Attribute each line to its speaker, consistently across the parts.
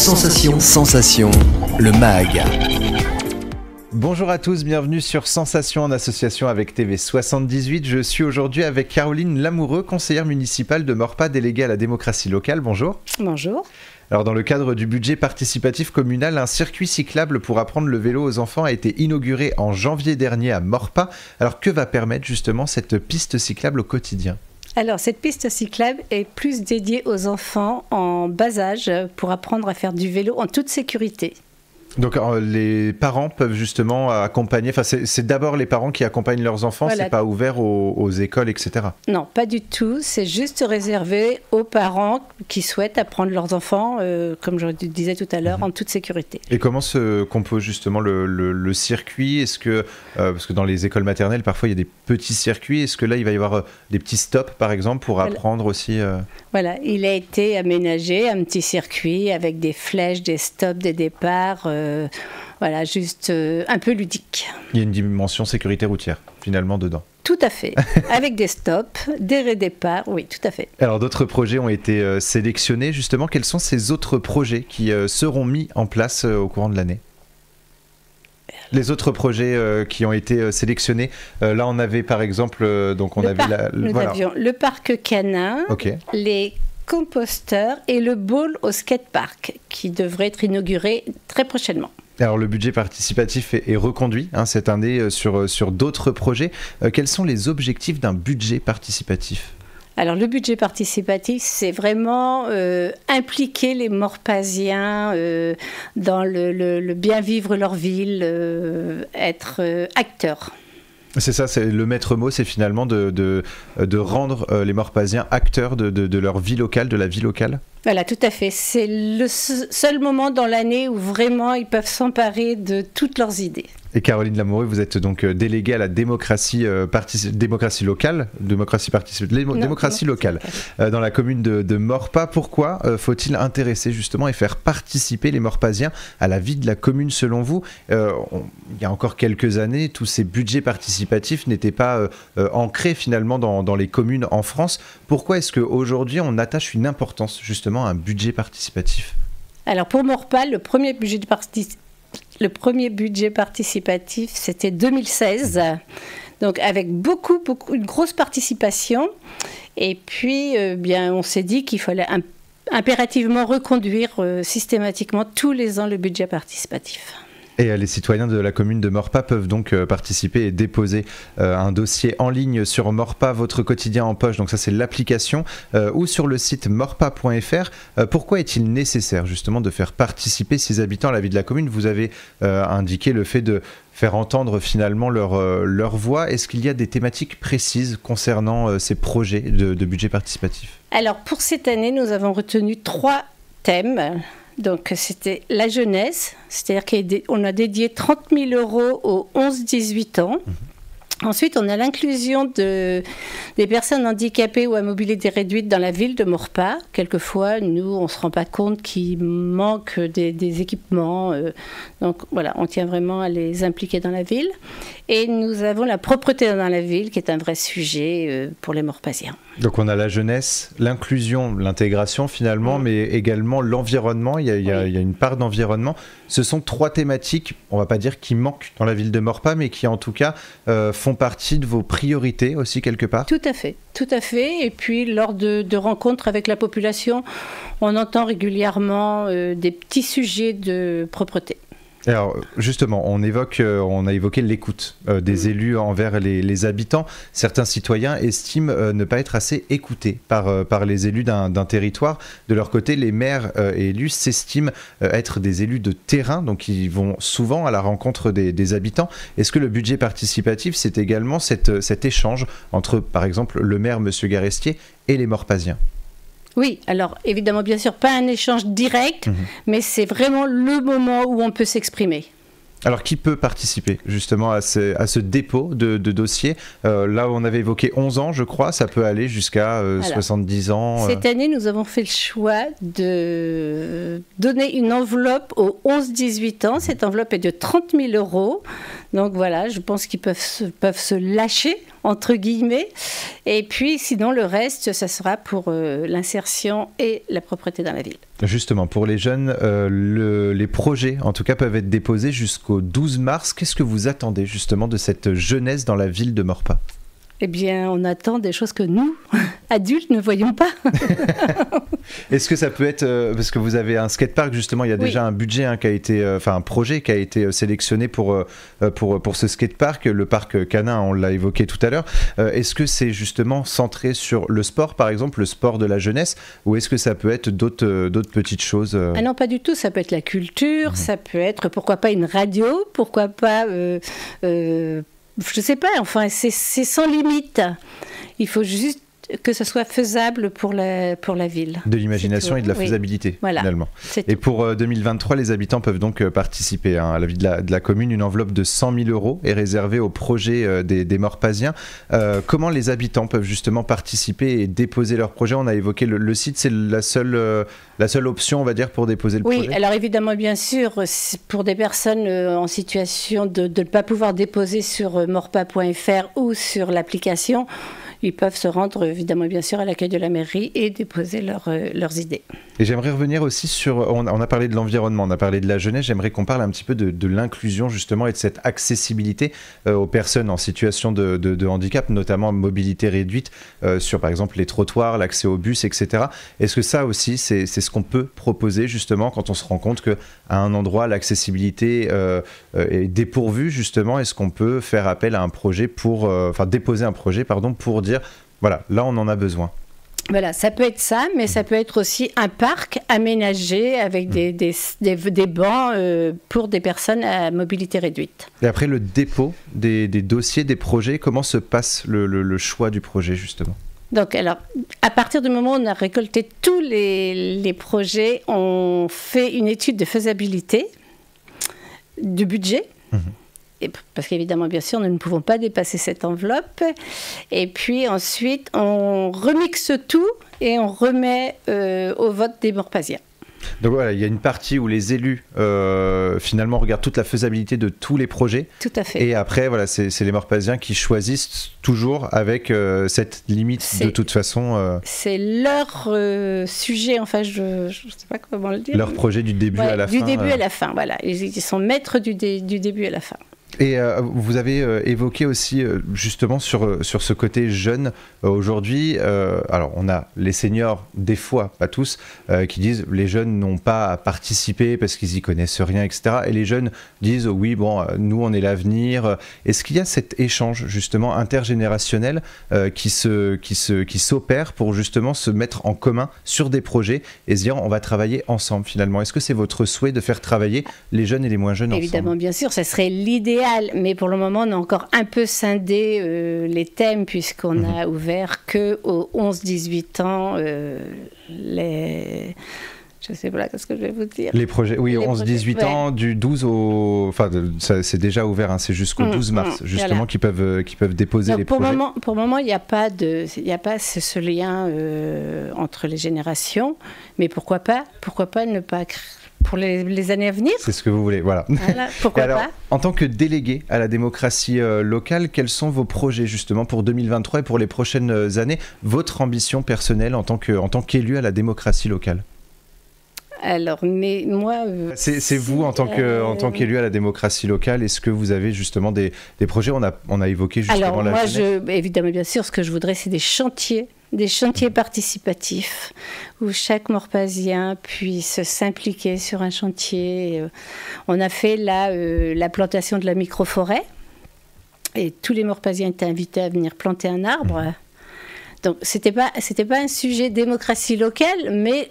Speaker 1: Sensation. Sensation, le MAG. Bonjour à tous, bienvenue sur Sensation en association avec TV78. Je suis aujourd'hui avec Caroline Lamoureux, conseillère municipale de Morpa, déléguée à la démocratie locale. Bonjour. Bonjour. Alors dans le cadre du budget participatif communal, un circuit cyclable pour apprendre le vélo aux enfants a été inauguré en janvier dernier à Morpa. Alors que va permettre justement cette piste cyclable au quotidien
Speaker 2: alors, cette piste cyclable est plus dédiée aux enfants en bas âge pour apprendre à faire du vélo en toute sécurité.
Speaker 1: Donc euh, les parents peuvent justement accompagner, enfin c'est d'abord les parents qui accompagnent leurs enfants, c'est pas ouvert aux, écoles, etc.
Speaker 2: Non, pas du tout, c'est juste réservé aux parents qui souhaitent apprendre leurs enfants, euh, comme je disais tout à l'heure, mhm. en toute sécurité.
Speaker 1: Et comment se compose justement le, circuit Est-ce que, euh, parce que dans les écoles maternelles, parfois il y a des petits circuits, est-ce que là il va y avoir des petits stops par exemple pour apprendre aussi
Speaker 2: Voilà, il a été aménagé un petit circuit avec des flèches, des stops, des départs euh, voilà, juste euh, un peu ludique.
Speaker 1: Il y a une dimension sécurité routière, finalement, dedans.
Speaker 2: Tout à fait. Avec des stops, des redéparts, oui, tout à fait.
Speaker 1: Alors d'autres projets ont été euh, sélectionnés, justement. Quels sont ces autres projets qui seront mis en place au courant de l'année les autres projets qui ont été sélectionnés. là, on avait par exemple, donc on le avait la, le,
Speaker 2: parc canin, les composteur et le bowl au skatepark qui devrait être inauguré très prochainement.
Speaker 1: Alors le budget participatif est, reconduit hein, cette année euh, sur, euh, sur d'autres projets. Euh, quels sont les objectifs d'un budget participatif
Speaker 2: alors le budget participatif, c'est vraiment impliquer les Morpasiens dans le, le, bien vivre leur ville, être acteurs.
Speaker 1: C'est ça, le maître mot, c'est finalement de, rendre euh, les Morpasiens acteurs de, leur vie locale, de la vie locale.
Speaker 2: Voilà, tout à fait. C'est le seul moment dans l'année où vraiment ils peuvent s'emparer de toutes leurs idées.
Speaker 1: Et Caroline Lamoureux, vous êtes donc euh, déléguée à la démocratie, euh, démocratie locale, démocratie démocratie locale, euh, dans la commune de, de Morpa. Pourquoi faut-il intéresser justement et faire participer les Morpasiens à la vie de la commune selon vous Il y a encore quelques années, tous ces budgets participatifs n'étaient pas ancrés finalement dans, les communes en France. Pourquoi est-ce qu'aujourd'hui on attache une importance justement à un budget participatif
Speaker 2: alors pour Morpa, le premier budget de participatif le premier budget participatif, c'était 2016. Donc avec beaucoup, beaucoup, une grosse participation. Et puis, euh, bien, on s'est dit qu'il fallait impérativement reconduire euh, systématiquement tous les ans le budget participatif.
Speaker 1: Et euh, les citoyens de la commune de Morpa peuvent donc euh, participer et déposer euh, un dossier en ligne sur Morpa, votre quotidien en poche, donc ça c'est l'application, ou sur le site morpa.fr. pourquoi est-il nécessaire justement de faire participer ces habitants à la vie de la commune Vous avez indiqué le fait de faire entendre finalement leur, leur voix. Est-ce qu'il y a des thématiques précises concernant ces projets de, de budget participatif
Speaker 2: Alors pour cette année, nous avons retenu trois thèmes donc c'était la jeunesse, c'est-à-dire qu'on a dédié 30 000 euros aux 11-18 ans. Mhm. Ensuite, on a l'inclusion des personnes handicapées ou à mobilité réduite dans la ville de Morpa. Quelquefois, nous, on ne se rend pas compte qu'il manque des, équipements. Euh, donc voilà, on tient vraiment à les impliquer dans la ville. Et nous avons la propreté dans la ville, qui est un vrai sujet euh, pour les Morpasiens.
Speaker 1: Donc on a la jeunesse, l'inclusion, l'intégration finalement, mmh. mais également l'environnement. il y a une part d'environnement. Ce sont trois thématiques, on va pas dire qui manquent dans la ville de Morpa, mais qui en tout cas euh, font partie de vos priorités aussi quelque part Tout
Speaker 2: à fait, tout à fait. Et puis lors de, rencontres avec la population, on entend régulièrement euh, des petits sujets de propreté.
Speaker 1: Alors justement, euh, on a évoqué l'écoute euh, des mm. élus envers les, habitants. Certains citoyens estiment euh, ne pas être assez écoutés par, les élus d'un territoire. De leur côté, les maires élus s'estiment être des élus de terrain, donc ils vont souvent à la rencontre des, habitants. Est-ce que le budget participatif, c'est également cet échange entre, par exemple, le maire, M. Garestier, et les Morpasiens
Speaker 2: oui, alors évidemment, bien sûr, pas un échange direct, mhm. mais c'est vraiment le moment où on peut s'exprimer.
Speaker 1: Alors, qui peut participer justement à ce, dépôt de, de dossier euh, Là, on avait évoqué 11 ans, je crois, ça peut aller jusqu'à 70 euh, ans. Euh. Cette
Speaker 2: année, nous avons fait le choix de donner une enveloppe aux 11-18 ans. Cette enveloppe est de 30 000 euros. Donc voilà, je pense qu'ils peuvent, peuvent se lâcher entre guillemets. Et puis sinon, le reste, ça sera pour euh, l'insertion et la propreté dans la ville.
Speaker 1: Justement, pour les jeunes, euh, les projets, en tout cas, peuvent être déposés jusqu'au 12 mars. Qu'est-ce que vous attendez justement de cette jeunesse dans la ville de Morpa
Speaker 2: eh bien, on attend des choses que nous, adultes ne voyons pas.
Speaker 1: Est-ce que ça peut être euh, parce que vous avez un skatepark justement, il y a déjà un budget hein, qui a été, euh, enfin un projet qui a été euh, sélectionné pour pour pour ce skatepark, le parc canin, on l'a évoqué tout à l'heure. Est-ce que c'est justement centré sur le sport par exemple, le sport de la jeunesse, ou est-ce que ça peut être d'autres d'autres petites choses Ah
Speaker 2: non, pas du tout. Ça peut être la culture, ça peut être pourquoi pas une radio, pourquoi pas je sais pas, enfin, c'est sans limite. Il faut juste que ce soit faisable pour la, pour la ville. De
Speaker 1: l'imagination et de la faisabilité, finalement. Et pour 2023, euh, les habitants peuvent donc euh, participer hein, à la vie de la, de la, commune. Une enveloppe de 100 000 euros est réservée au projet euh, des, des Morpasiens. comment les habitants peuvent justement participer et déposer leur projet On a évoqué le, site, c'est la seule, la seule option, on va dire, pour déposer le projet
Speaker 2: Oui, alors évidemment, bien sûr, pour des personnes en situation de, de ne pas pouvoir déposer sur morpa.fr ou sur l'application, ils peuvent se rendre évidemment bien sûr à l'accueil de la mairie et déposer leur, euh, leurs idées.
Speaker 1: Et j'aimerais revenir aussi sur, on, a parlé de l'environnement, on a parlé de la jeunesse, j'aimerais qu'on parle un petit peu de, de l'inclusion justement et de cette accessibilité euh, aux personnes en situation de, de, handicap, notamment mobilité réduite euh, sur par exemple les trottoirs, l'accès aux bus, etc. Est-ce que ça aussi c'est ce qu'on peut proposer justement quand on se rend compte qu'à un endroit l'accessibilité est dépourvue justement Est-ce qu'on peut faire appel à un projet pour, enfin déposer un projet pardon pour dire dire, voilà, là on en a besoin.
Speaker 2: Voilà, ça peut être ça, mais ça peut être aussi un parc aménagé avec des, mm. des, bancs euh, pour des personnes à mobilité réduite.
Speaker 1: Et après, le dépôt des, dossiers, des projets, comment se passe le, choix du projet, justement
Speaker 2: donc, alors, à partir du moment où on a récolté tous les, projets, on fait une étude de faisabilité, du budget. Mhm parce qu'évidemment, bien sûr, nous ne pouvons pas dépasser cette enveloppe. Et puis ensuite, on remixe tout et on remet euh, au vote des Morpasiens.
Speaker 1: Donc voilà, il y a une partie où les élus euh, finalement regardent toute la faisabilité de tous les projets. Tout à fait. Et après, voilà, c'est les Morpasiens qui choisissent toujours avec euh, cette limite de toute façon.
Speaker 2: C'est leur sujet, enfin, je ne sais pas comment le dire. Leur projet du début à la fin. Du début à la fin, voilà. Ils, sont maîtres du début à la fin.
Speaker 1: Et euh, vous avez euh, évoqué aussi euh, justement sur, sur ce côté jeune aujourd'hui. alors on a les seniors, des fois, pas tous, qui disent les jeunes n'ont pas à participer parce qu'ils y connaissent rien, etc. Et les jeunes disent oui, bon, nous on est l'avenir. Est-ce qu'il y a cet échange justement intergénérationnel qui se qui se qui s'opère pour justement se mettre en commun sur des projets et se dire on va travailler ensemble finalement. Est-ce que c'est votre souhait de faire travailler les jeunes et les moins jeunes ensemble Évidemment,
Speaker 2: bien sûr, ça serait l'idéal mais pour le moment, on a encore un peu scindé euh, les thèmes, puisqu'on mhm. a ouvert que aux 11-18 ans euh, les je sais pas ce que je vais vous dire. Les
Speaker 1: projets, oui, 11-18 ans, du 12 au. Enfin, c'est déjà ouvert, hein, c'est jusqu'au 12 mm, mm, mars, justement, qu'ils qui, peuvent, euh, qui peuvent déposer les pour projets. Moment,
Speaker 2: pour le moment, il n'y a pas, de, y a pas ce, lien entre les générations, mais pourquoi pas Pourquoi pas ne pas pour les, années à venir.
Speaker 1: C'est ce que vous voulez, voilà. pourquoi pas En tant que délégué à la démocratie euh, locale, quels sont vos projets justement pour 2023 et pour les prochaines euh, années Votre ambition personnelle en tant que, en tant qu'élu à la démocratie locale
Speaker 2: alors, mais moi. Euh,
Speaker 1: c'est, vous en tant, que, en tant qu'élu à la démocratie locale. Est-ce que vous avez justement des, projets on a, on a évoqué justement alors, la. Alors,
Speaker 2: moi, évidemment, bien sûr, ce que je voudrais, c'est des chantiers des chantiers participatifs où chaque Morpasien puisse s'impliquer sur un chantier. Euh, on a fait là euh, la plantation de la microforêt et tous les Morpasiens étaient invités à venir planter un arbre. Donc c'était pas c'était pas un sujet démocratie locale, mais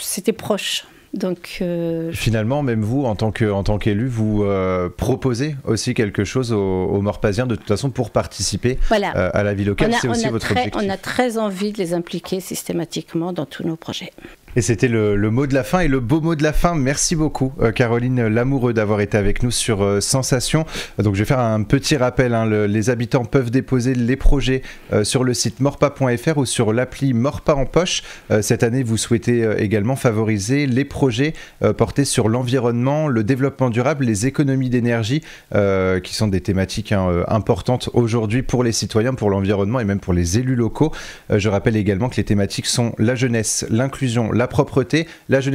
Speaker 2: c'était proche. Donc, euh,
Speaker 1: Finalement, même vous, en tant qu'élu, vous euh, proposez aussi quelque chose aux, aux, de toute façon, pour participer euh, à la vie locale. C'est aussi votre très, objectif. On a
Speaker 2: très envie de les impliquer systématiquement dans tous nos projets.
Speaker 1: Et c'était le, mot de la fin et le beau mot de la fin. Merci beaucoup, euh, Caroline Lamoureux, d'avoir été avec nous sur euh, Sensation. Donc, je vais faire un petit rappel. Hein. les habitants peuvent déposer les projets euh, sur le site morpa.fr ou sur l'appli Morpa en poche. cette année, vous souhaitez également favoriser les projets portés sur l'environnement, le développement durable, les économies d'énergie, qui sont des thématiques hein, importantes aujourd'hui pour les citoyens, pour l'environnement et même pour les élus locaux. je rappelle également que les thématiques sont la jeunesse, l'inclusion, la la propreté,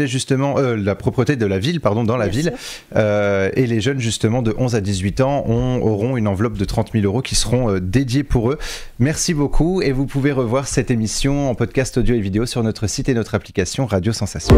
Speaker 1: justement, euh, la propreté de la ville, pardon, dans la ville. Euh, et les jeunes justement de 11 à 18 ans auront une enveloppe de 30 000 euros qui seront euh, pour eux. Merci beaucoup et vous pouvez revoir cette émission en podcast audio et vidéo sur notre site et notre application Radio Sensation.